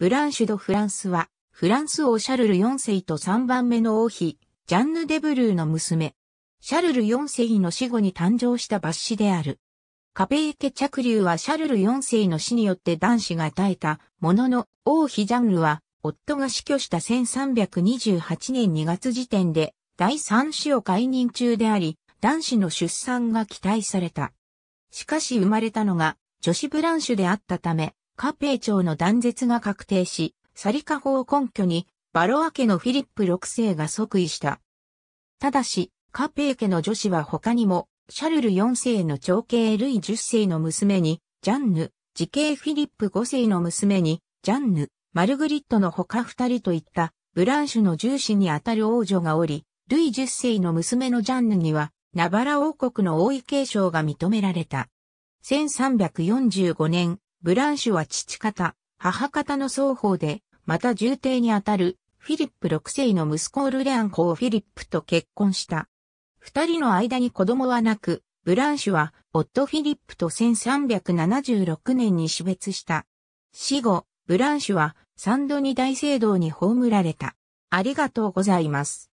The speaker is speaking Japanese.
ブランシュド・フランスは、フランス王シャルル4世と3番目の王妃、ジャンヌ・デブルーの娘。シャルル4世の死後に誕生した罰子である。カペーケ着流はシャルル4世の死によって男子が耐えたものの、王妃ジャンヌは、夫が死去した1328年2月時点で、第3子を解任中であり、男子の出産が期待された。しかし生まれたのが、女子ブランシュであったため、カペイ朝の断絶が確定し、サリカ法を根拠に、バロア家のフィリップ6世が即位した。ただし、カペイ家の女子は他にも、シャルル4世の長兄ルイ10世の娘に、ジャンヌ、時系フィリップ5世の娘に、ジャンヌ、マルグリットの他二人といった、ブランシュの重視にあたる王女がおり、ルイ10世の娘のジャンヌには、ナバラ王国の王位継承が認められた。1345年、ブランシュは父方、母方の双方で、また重帝にあたるフィリップ6世の息子オルレアン公フィリップと結婚した。二人の間に子供はなく、ブランシュは夫フィリップと1376年に死別した。死後、ブランシュは三度に大聖堂に葬られた。ありがとうございます。